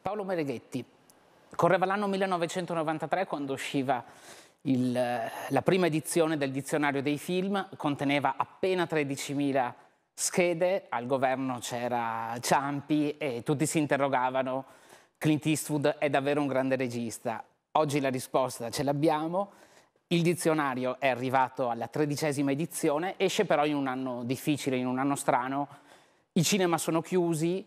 Paolo Mereghetti correva l'anno 1993 quando usciva il, la prima edizione del dizionario dei film, conteneva appena 13.000 schede, al governo c'era Ciampi e tutti si interrogavano Clint Eastwood è davvero un grande regista. Oggi la risposta ce l'abbiamo. Il dizionario è arrivato alla tredicesima edizione, esce però in un anno difficile, in un anno strano, i cinema sono chiusi,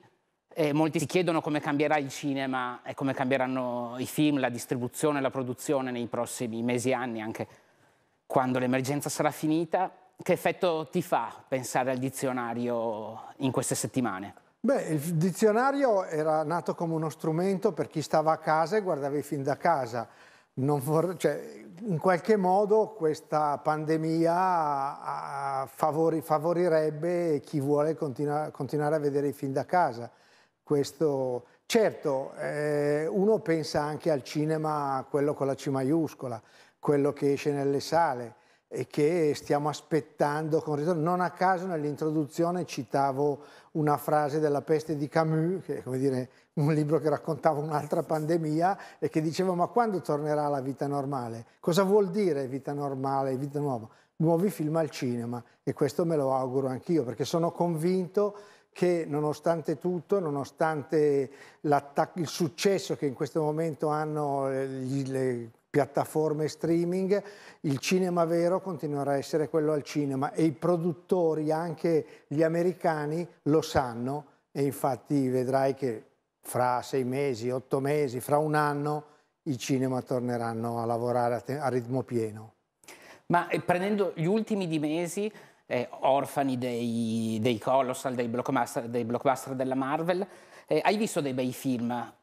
eh, molti si chiedono come cambierà il cinema e come cambieranno i film, la distribuzione, la produzione nei prossimi mesi e anni, anche quando l'emergenza sarà finita. Che effetto ti fa pensare al dizionario in queste settimane? Beh, il dizionario era nato come uno strumento per chi stava a casa e guardava i film da casa vor, cioè, in qualche modo questa pandemia favori, favorirebbe chi vuole continua, continuare a vedere i film da casa. Questo, certo, eh, uno pensa anche al cinema, quello con la C maiuscola, quello che esce nelle sale, e che stiamo aspettando con ritorno. Non a caso nell'introduzione citavo una frase della peste di Camus, che è come dire un libro che raccontava un'altra pandemia e che diceva ma quando tornerà la vita normale? Cosa vuol dire vita normale, vita nuova? Nuovi film al cinema e questo me lo auguro anch'io perché sono convinto che nonostante tutto, nonostante il successo che in questo momento hanno eh, gli, le, piattaforme streaming, il cinema vero continuerà a essere quello al cinema e i produttori, anche gli americani, lo sanno e infatti vedrai che fra sei mesi, otto mesi, fra un anno i cinema torneranno a lavorare a, a ritmo pieno. Ma eh, prendendo gli ultimi di mesi, eh, orfani dei, dei, Colossal, dei blockbuster, dei blockbuster della Marvel, eh, hai visto dei bei film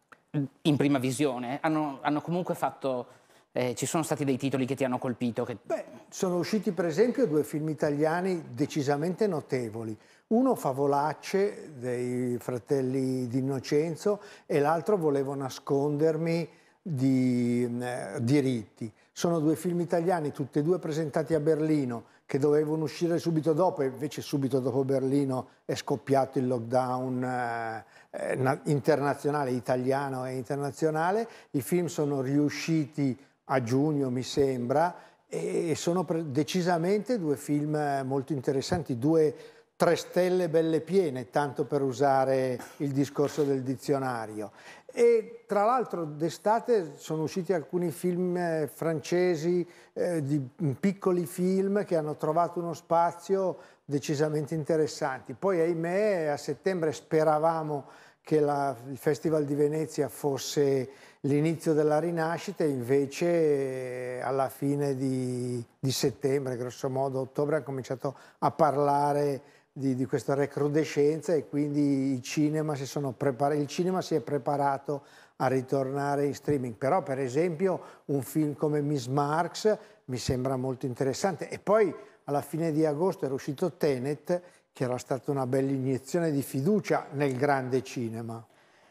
in prima visione? hanno, hanno comunque fatto eh, ci sono stati dei titoli che ti hanno colpito? Che... Beh, sono usciti per esempio due film italiani decisamente notevoli. Uno Favolacce dei fratelli di Innocenzo e l'altro Volevo nascondermi di eh, Diritti. Sono due film italiani, tutti e due presentati a Berlino, che dovevano uscire subito dopo, invece subito dopo Berlino è scoppiato il lockdown eh, eh internazionale, italiano e internazionale. I film sono riusciti a giugno, mi sembra, e sono decisamente due film eh, molto interessanti, due tre stelle belle piene, tanto per usare il discorso del dizionario. E tra l'altro d'estate sono usciti alcuni film eh, francesi, eh, di, mm, piccoli film che hanno trovato uno spazio decisamente interessante. Poi ahimè a settembre speravamo che la, il Festival di Venezia fosse L'inizio della rinascita invece alla fine di, di settembre, grosso modo ottobre, ha cominciato a parlare di, di, questa recrudescenza e quindi cinema il cinema si è preparato a ritornare in streaming. Però per esempio un film come Miss Marx mi sembra molto interessante e poi alla fine di agosto era uscito Tenet che era stata una bella iniezione di fiducia nel grande cinema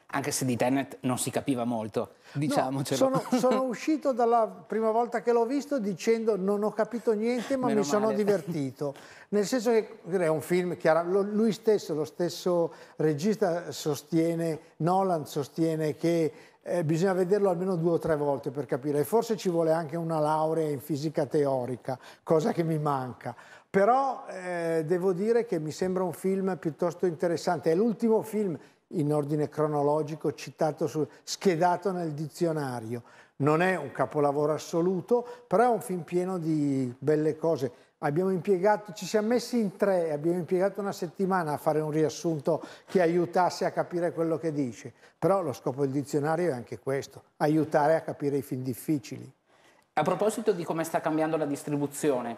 anche se di Tenet non si capiva molto, diciamocelo. No, sono, sono, uscito dalla prima volta che l'ho visto dicendo non ho capito niente ma Meno mi sono divertito, nel senso che è un film, chiaro, lui stesso, lo stesso regista sostiene, Nolan sostiene che eh, bisogna vederlo almeno due o tre volte per capire, e forse ci vuole anche una laurea in fisica teorica, cosa che mi manca. Però eh, devo dire che mi sembra un film piuttosto interessante, è l'ultimo film in ordine cronologico, citato su, schedato nel dizionario. Non è un capolavoro assoluto, però è un film pieno di belle cose. ci siamo messi in tre, abbiamo impiegato una settimana a fare un riassunto che aiutasse a capire quello che dice. Però lo scopo del dizionario è anche questo, aiutare a capire i film difficili. A proposito di come sta cambiando la distribuzione,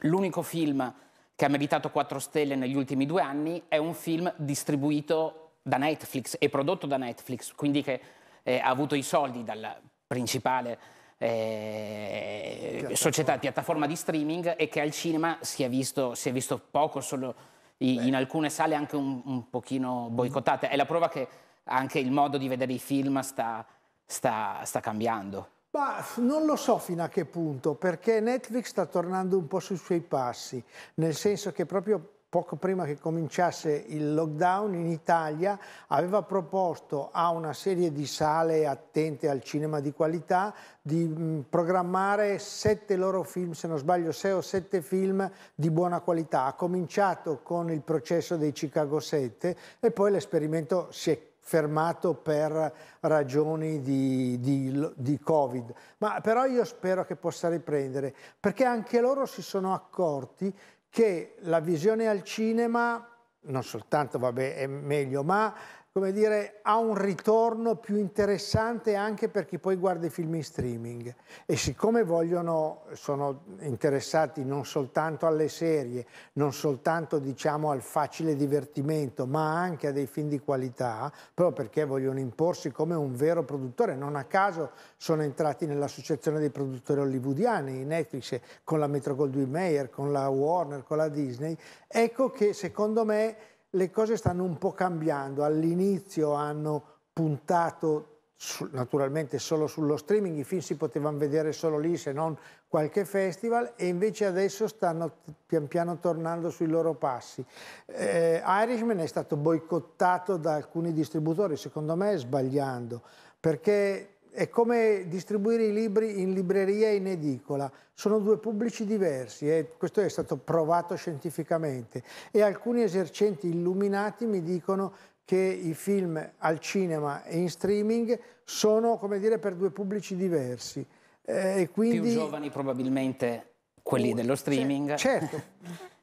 l'unico film che ha meritato 4 stelle negli ultimi due anni è un film distribuito da Netflix, e prodotto da Netflix, quindi che eh, ha avuto i soldi dalla principale eh, piattaforma. società, piattaforma di streaming e che al cinema si è visto, si è visto poco, solo i, in alcune sale anche un, un pochino boicottate. È la prova che anche il modo di vedere i film sta, sta, sta cambiando. Ma non lo so fino a che punto, perché Netflix sta tornando un po' sui suoi passi, nel senso che proprio poco prima che cominciasse il lockdown in Italia, aveva proposto a una serie di sale attente al cinema di qualità di mm, programmare sette loro film, se non sbaglio, sei o sette film di buona qualità. Ha cominciato con il processo dei Chicago 7 e poi l'esperimento si è fermato per ragioni di, di, di, Covid. Ma però io spero che possa riprendere, perché anche loro si sono accorti che la visione al cinema non soltanto vabbè, è meglio, ma come dire, ha un ritorno più interessante anche per chi poi guarda i film in streaming. E siccome vogliono, sono interessati non soltanto alle serie, non soltanto diciamo, al facile divertimento, ma anche a dei film di qualità, proprio perché vogliono imporsi come un vero produttore. Non a caso sono entrati nell'associazione dei produttori hollywoodiani, Netflix, con la Metro Goldwyn Mayer, con la Warner, con la Disney. Ecco che secondo me le cose stanno un po' cambiando. All'inizio hanno puntato su, naturalmente solo sullo streaming, i film si potevano vedere solo lì se non qualche festival e invece adesso stanno pian piano tornando sui loro passi. Eh, Irishman è stato boicottato da alcuni distributori, secondo me sbagliando, perché è come distribuire i libri in libreria e in edicola, sono due pubblici diversi e eh. questo è stato provato scientificamente e alcuni esercenti illuminati mi dicono che i film al cinema e in streaming sono come dire per due pubblici diversi. Eh, quindi... Più giovani probabilmente quelli dello streaming. certo,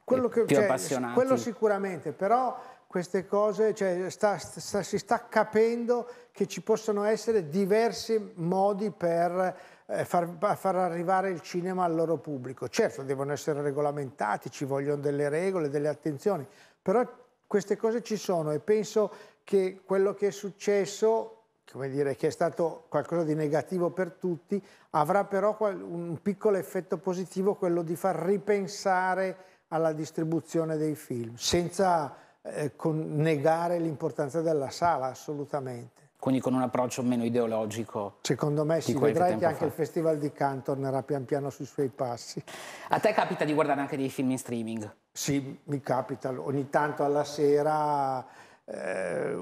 quello, che, più cioè, quello sicuramente, però queste cose, cioè sta, sta, si sta capendo che ci possono essere diversi modi per eh, far, far, arrivare il cinema al loro pubblico. Certo, devono essere regolamentati, ci vogliono delle regole, delle attenzioni, però queste cose ci sono e penso che quello che è successo, come dire, che è stato qualcosa di negativo per tutti, avrà però un piccolo effetto positivo, quello di far ripensare alla distribuzione dei film, senza eh, con negare l'importanza della sala, assolutamente. Quindi con un approccio meno ideologico. Secondo me si vedrà che, anche fa. il Festival di Cannes tornerà pian piano sui suoi passi. A te capita di guardare anche dei film in streaming? Sì, mi capita. Ogni tanto alla sera eh,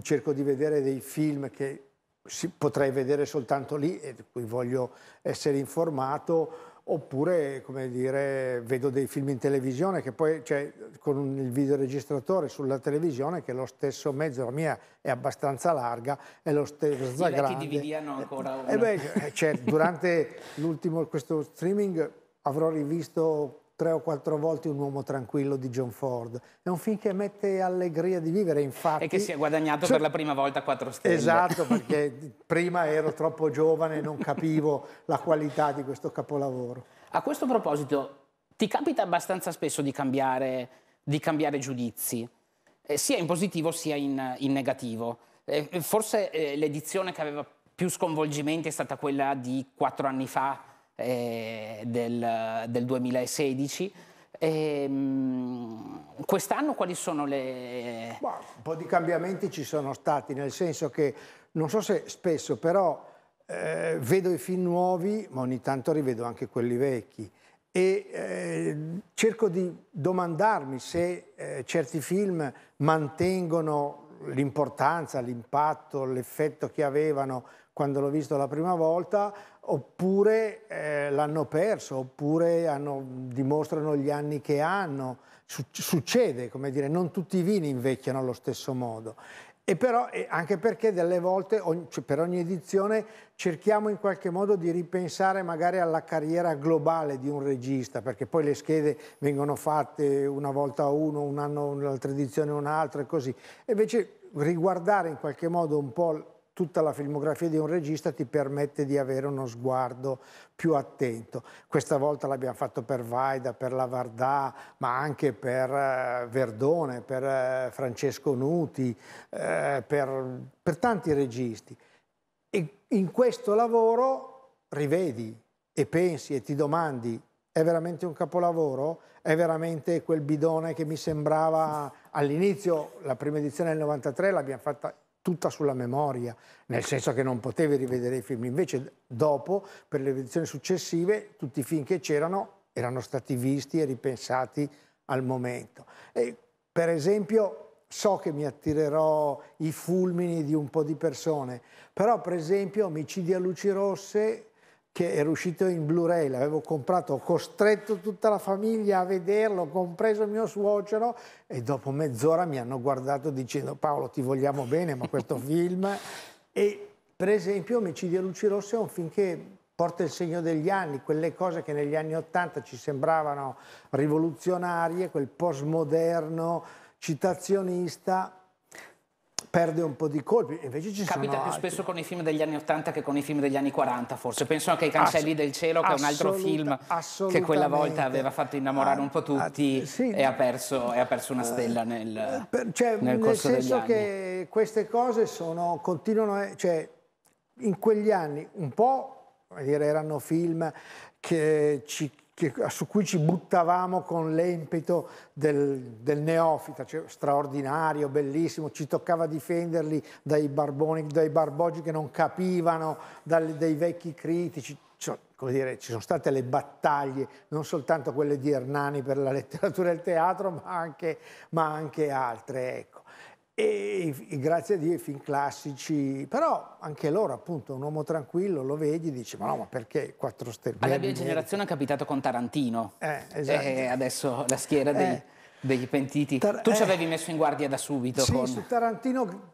cerco di vedere dei film che si, potrei vedere soltanto lì e di cui voglio essere informato oppure come dire, vedo dei film in televisione che poi cioè, con il videoregistratore sulla televisione che è lo stesso mezzo, la mia è abbastanza larga, è lo stesso grande. Ti dividiano ancora eh, una. E eh, beh, cioè, durante l'ultimo questo streaming avrò rivisto tre o quattro volte un uomo tranquillo di John Ford. È un film che mette allegria di vivere, infatti. E che si è guadagnato cioè, per la prima volta quattro stelle. Esatto, perché prima ero troppo giovane e non capivo la qualità di questo capolavoro. A questo proposito, ti capita abbastanza spesso di cambiare, di cambiare giudizi, eh, sia in positivo sia in, in negativo. Eh, forse eh, l'edizione che aveva più sconvolgimenti è stata quella di quattro anni fa eh, del, del, 2016. E, mh, quest'anno quali sono le... Well, eh, un po' di cambiamenti ci sono stati, nel senso che non so se spesso, però eh, vedo i film nuovi, ma ogni tanto rivedo anche quelli vecchi e eh, cerco di domandarmi se eh, certi film mantengono l'importanza, l'impatto, l'effetto che avevano quando l'ho visto la prima volta oppure eh, l'hanno perso, oppure hanno, dimostrano gli anni che hanno. succede, come dire, non tutti i vini invecchiano allo stesso modo. E però, anche perché delle volte, cioè, per ogni edizione, cerchiamo in qualche modo di ripensare magari alla carriera globale di un regista, perché poi le schede vengono fatte una volta uno, un anno un'altra edizione, un'altra e così. E invece riguardare in qualche modo un po' tutta la filmografia di un regista ti permette di avere uno sguardo più attento. Questa volta l'abbiamo fatto per Vaida, per Lavardà, ma anche per eh, Verdone, per eh, Francesco Nuti, eh, per, per tanti registi. E in questo lavoro rivedi e pensi e ti domandi è veramente un capolavoro? È veramente quel bidone che mi sembrava all'inizio, la prima edizione del 93 l'abbiamo fatta tutta sulla memoria, nel ecco. senso che non potevi rivedere i film. Invece dopo, per le edizioni successive, tutti i film che c'erano erano stati visti e ripensati al momento. E, per esempio, so che mi attirerò i fulmini di un po' di persone, però per esempio Omicidi a luci rosse che era uscito in Blu-ray, l'avevo comprato, ho costretto tutta la famiglia a vederlo, compreso mio suocero, e dopo mezz'ora mi hanno guardato dicendo Paolo ti vogliamo bene, ma questo film... E per esempio Omicidio a luci rosse è un film che porta il segno degli anni, quelle cose che negli anni Ottanta ci sembravano rivoluzionarie, quel postmoderno citazionista, perde un po' di colpi. Invece ci Capita più altri. spesso con i film degli anni 80 che con i film degli anni 40, forse. Penso anche ai Cancelli Ass del Cielo, che è un altro film che quella volta aveva fatto innamorare un po' ah, ah, tutti ah, sì. e, ha perso, e, ha perso, una eh, stella nel, eh, per, cioè, nel corso nel senso che queste cose sono, continuano, eh, cioè, in quegli anni un po' dire, erano film che ci che, su cui ci buttavamo con l'empito del, del neofita, cioè, straordinario, bellissimo, ci toccava difenderli dai barboni, dai barbogi che non capivano, dal, dai vecchi critici. Come dire, ci sono state le battaglie, non soltanto quelle di Hernani per la letteratura e il teatro, ma anche, ma anche altre. Ecco e, e, grazie a Dio i film classici, però anche loro appunto un uomo tranquillo lo vedi e dici ma no ma perché quattro stelle? Alla mia generazione è capitato con Tarantino eh, esatto. e eh, adesso la schiera dei, eh, degli pentiti. Tar- tu ci eh. avevi messo in guardia da subito. Sì, con... su Tarantino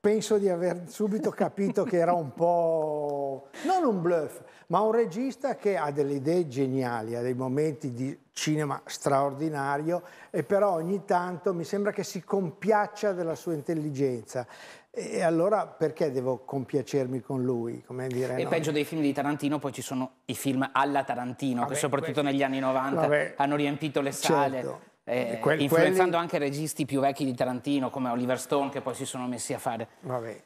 penso di aver subito capito che era un po' non un bluff, ma un regista che ha delle idee geniali, ha dei momenti di cinema straordinario e però ogni tanto mi sembra che si compiaccia della sua intelligenza. E allora perché devo compiacermi con lui? Dire, e no? peggio dei film di Tarantino, poi ci sono i film alla Tarantino, vabbè, che soprattutto questo... negli anni 90 vabbè, hanno riempito le sale. Certo. Eh, que influenzando quelli... anche registi più vecchi di Tarantino come Oliver Stone che poi si sono messi a fare. Vabbè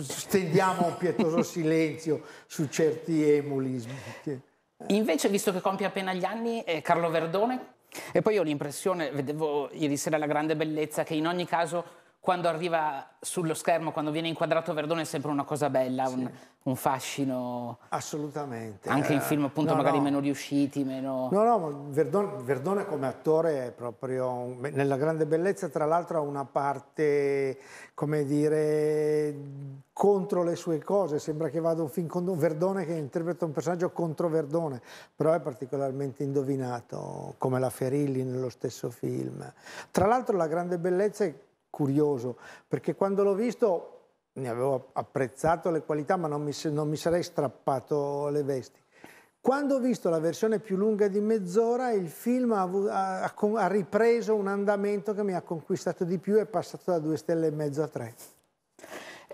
stendiamo un pietoso silenzio su certi emulismi. Che... Invece, visto che compie appena gli anni, eh, Carlo Verdone? E poi ho l'impressione, vedevo ieri sera la grande bellezza, che in ogni caso quando arriva sullo schermo, quando viene inquadrato Verdone è sempre una cosa bella, sì. un, un fascino. Assolutamente. Anche in film appunto eh, no, magari no. meno riusciti, meno... No, no, Verdone, Verdone come attore è proprio nella grande bellezza, tra l'altro ha una parte, come dire, contro le sue cose, sembra che vada un film con Verdone che interpreta un personaggio contro Verdone, però è particolarmente indovinato, come la Ferilli nello stesso film. Tra l'altro la grande bellezza è curioso, perché quando l'ho visto ne avevo apprezzato le qualità, ma non mi, non mi sarei strappato le vesti. Quando ho visto la versione più lunga di mezz'ora, il film ha, ha, ha, ripreso un andamento che mi ha conquistato di più, è passato da due stelle e mezzo a tre.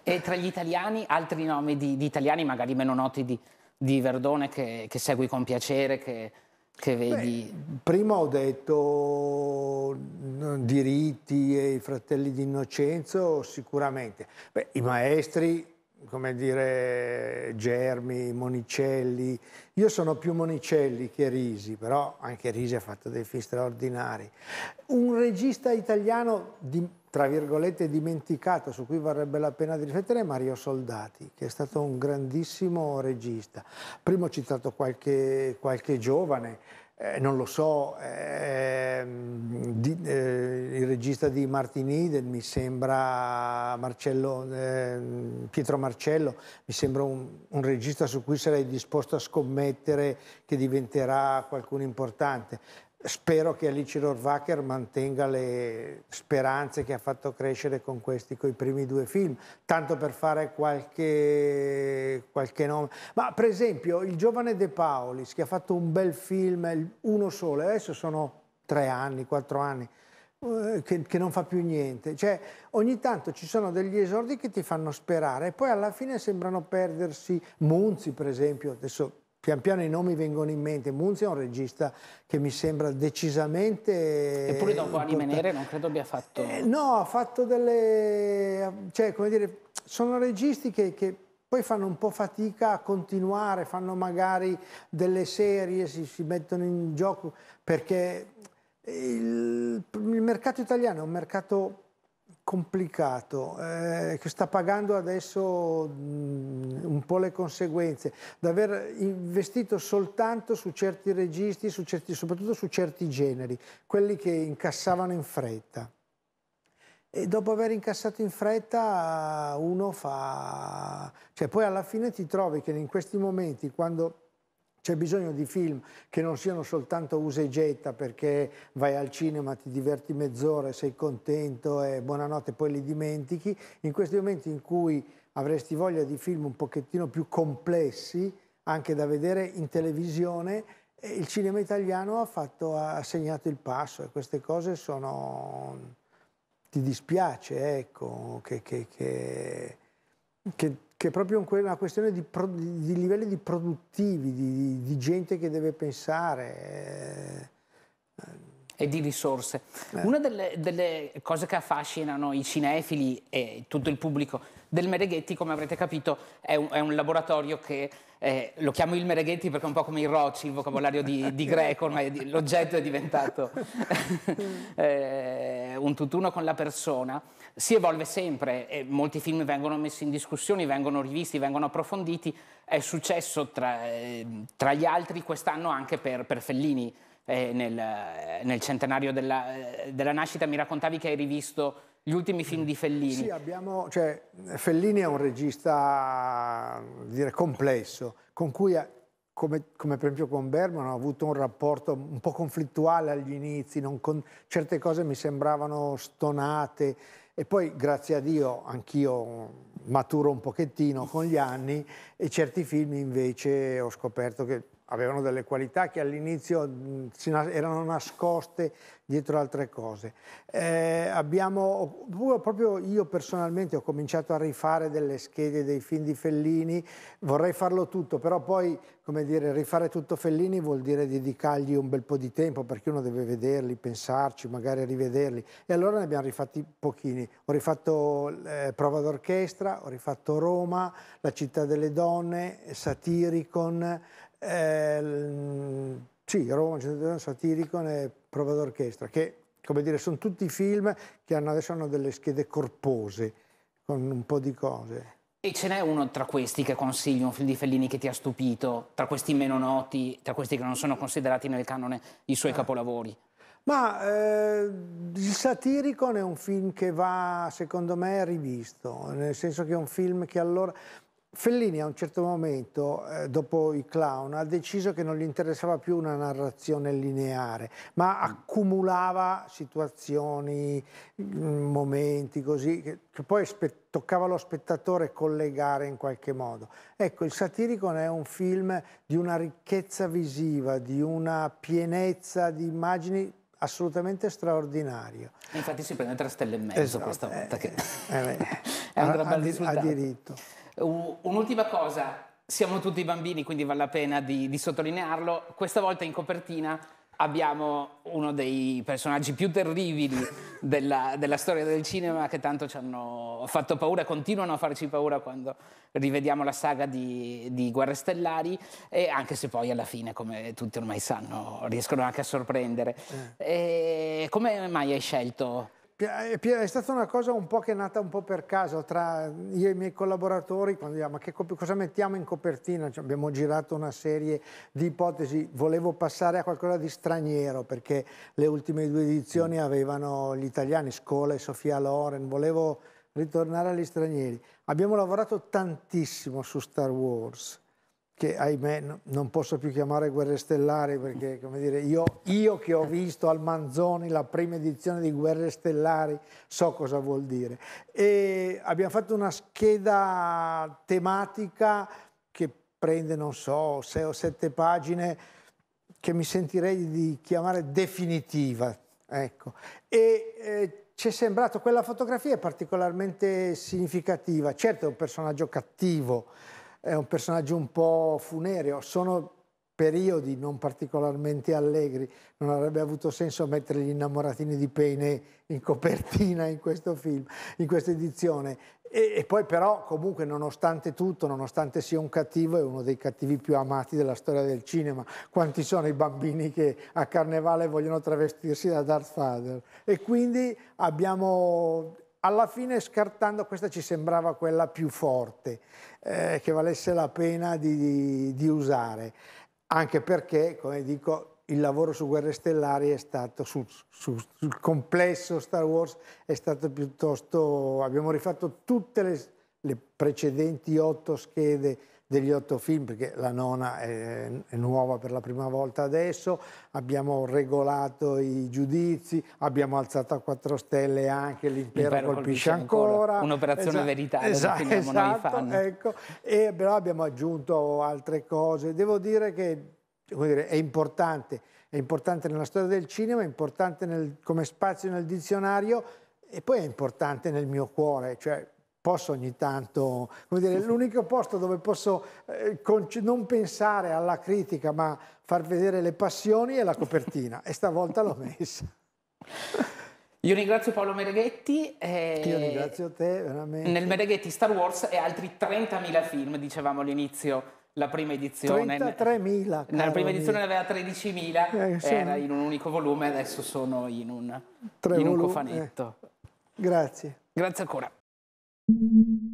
E tra gli italiani, altri nomi di, di italiani, magari meno noti di, di Verdone, che, che, segui con piacere, che, che vedi? Beh, prima ho detto diritti e i fratelli di Innocenzo, sicuramente. Beh, I maestri, come dire, Germi, Monicelli. Io sono più Monicelli che Risi, però anche Risi ha fatto dei film straordinari. Un regista italiano, di, tra virgolette, dimenticato, su cui varrebbe la pena di riflettere, è Mario Soldati, che è stato un grandissimo regista. Prima ho citato qualche, qualche giovane, eh, non lo so, eh, di, eh, il regista di Martin Martinide mi sembra Marcello, ehm, Pietro Marcello, mi sembra un, un, regista su cui sarei disposto a scommettere che diventerà qualcuno importante spero che Alice Rohrwacker mantenga le speranze che ha fatto crescere con questi, con i primi due film, tanto per fare qualche, qualche nome. Ma per esempio il giovane De Paolis che ha fatto un bel film, uno solo, adesso sono tre anni, quattro anni, eh, che, che, non fa più niente. Cioè, ogni tanto ci sono degli esordi che ti fanno sperare e poi alla fine sembrano perdersi Munzi, per esempio, adesso pian piano i nomi vengono in mente. Munzi è un regista che mi sembra decisamente... Eppure dopo Anime Nere non credo abbia fatto... Eh, no, ha fatto delle... cioè, come dire, sono registi che, che poi fanno un po' fatica a continuare, fanno magari delle serie, si, si mettono in gioco perché il, il mercato italiano è un mercato complicato, eh, che sta pagando adesso mh, mm, un po' le conseguenze, di aver investito soltanto su certi registi, su certi, soprattutto su certi generi, quelli che incassavano in fretta. E dopo aver incassato in fretta uno fa... Cioè poi alla fine ti trovi che in questi momenti, quando c'è bisogno di film che non siano soltanto usa e getta perché vai al cinema, ti diverti mezz'ora, sei contento e buonanotte poi li dimentichi. In questi momenti in cui avresti voglia di film un pochettino più complessi, anche da vedere in televisione, eh, il cinema italiano ha, fatto, ha segnato il passo e queste cose sono... ti dispiace, ecco, che, che, che, che che è proprio una questione di, di livelli di produttivi, di, di, gente che deve pensare. Eh, e di risorse. Eh. Una delle, delle, cose che affascinano i cinefili e tutto il pubblico del Mereghetti, come avrete capito, è un, è un laboratorio che eh, lo chiamo il Mereghetti perché è un po' come il Rocci, il vocabolario di, di greco, ormai l'oggetto è diventato eh, un tutt'uno con la persona, si evolve sempre, e molti film vengono messi in discussione, vengono rivisti, vengono approfonditi, è successo tra, eh, tra gli altri quest'anno anche per, per Fellini eh, nel, nel, centenario della, eh, della, nascita mi raccontavi che hai rivisto gli ultimi film di Fellini. Sì, abbiamo, cioè, Fellini è un regista eh, dire, complesso, con cui, eh, come, come, per esempio con Berman, ho avuto un rapporto un po' conflittuale agli inizi, con, certe cose mi sembravano stonate e poi grazie a Dio anch'io maturo un pochettino con gli anni e certi film invece ho scoperto che avevano delle qualità che all'inizio erano nascoste dietro altre cose. Eh, abbiamo, proprio io personalmente ho cominciato a rifare delle schede dei film di Fellini, vorrei farlo tutto, però poi, come dire, rifare tutto Fellini vuol dire dedicargli un bel po' di tempo perché uno deve vederli, pensarci, magari rivederli. E allora ne abbiamo rifatti pochini. Ho rifatto eh, Prova d'orchestra, ho rifatto Roma, La città delle donne, Satiricon. Eh, sì, Roma, Centro Satirico, Prova d'Orchestra, che come dire, sono tutti film che hanno, adesso hanno delle schede corpose con un po' di cose. E ce n'è uno tra questi che consigli, un film di Fellini che ti ha stupito, tra questi meno noti, tra questi che non sono considerati nel canone i suoi ah. capolavori? Ma eh, il Satiricon è un film che va, secondo me, rivisto, nel senso che è un film che allora Fellini a un certo momento, eh, dopo i clown, ha deciso che non gli interessava più una narrazione lineare, ma accumulava situazioni, mm, momenti così, che, che poi toccava lo spettatore collegare in qualche modo. Ecco, il Satiricon è un film di una ricchezza visiva, di una pienezza di immagini assolutamente straordinario. Infatti si prende tre stelle e mezzo esatto, questa volta, eh, che eh, eh è un gran bel risultato. Ha diritto. Un'ultima cosa, siamo tutti bambini, quindi vale la pena di, di sottolinearlo. Questa volta in copertina abbiamo uno dei personaggi più terribili della, della, storia del cinema che tanto ci hanno fatto paura, continuano a farci paura quando rivediamo la saga di, di Guerre Stellari e anche se poi alla fine, come tutti ormai sanno, riescono anche a sorprendere. Mm. come mai hai scelto eh, è stata una cosa un po' che è nata un po' per caso tra io e i miei collaboratori, quando diciamo, ma che, cosa mettiamo in copertina? Cioè, abbiamo girato una serie di ipotesi, volevo passare a qualcosa di straniero perché le ultime due edizioni avevano gli italiani, Scola e Sofia Loren, volevo ritornare agli stranieri. Abbiamo lavorato tantissimo su Star Wars, che ahimè non posso più chiamare Guerre Stellari perché come dire, io, io, che ho visto al Manzoni la prima edizione di Guerre Stellari so cosa vuol dire. E abbiamo fatto una scheda tematica che prende, non so, sei o sette pagine che mi sentirei di chiamare definitiva. Ecco. E eh, ci è sembrato quella fotografia particolarmente significativa. Certo è un personaggio cattivo, è un personaggio un po' funereo, sono periodi non particolarmente allegri, non avrebbe avuto senso mettere gli innamoratini di Peine in copertina in questo film, in questa edizione. E, e, poi però comunque nonostante tutto, nonostante sia un cattivo, è uno dei cattivi più amati della storia del cinema. Quanti sono i bambini che a carnevale vogliono travestirsi da Darth Vader? E quindi abbiamo alla fine scartando, questa ci sembrava quella più forte, eh, che valesse la pena di, di, di usare, anche perché, come dico, il lavoro su Guerre Stellari è stato, sul, sul, sul, complesso Star Wars, è stato piuttosto... abbiamo rifatto tutte le, le precedenti otto schede degli otto film, perché la nona è, è nuova per la prima volta adesso, abbiamo regolato i giudizi, abbiamo alzato a quattro stelle anche l'impero colpisce ancora. ancora. Un'operazione esatto, verità, esatto, esatto ecco. e però abbiamo aggiunto altre cose. Devo dire che dire, è importante, è importante nella storia del cinema, è importante nel, come spazio nel dizionario e poi è importante nel mio cuore, cioè posso ogni tanto, come dire, l'unico posto dove posso eh, non pensare alla critica ma far vedere le passioni è la copertina e stavolta l'ho messa. Io ringrazio Paolo Mereghetti. Eh, Io ringrazio te, veramente. Nel Mereghetti Star Wars e altri 30.000 film, dicevamo all'inizio la prima edizione. 33.000. La prima edizione ne aveva 13.000, eh, sono... era in un unico volume, adesso sono in un, in un cofanetto. Eh. Grazie. Grazie ancora. Thank mm. you.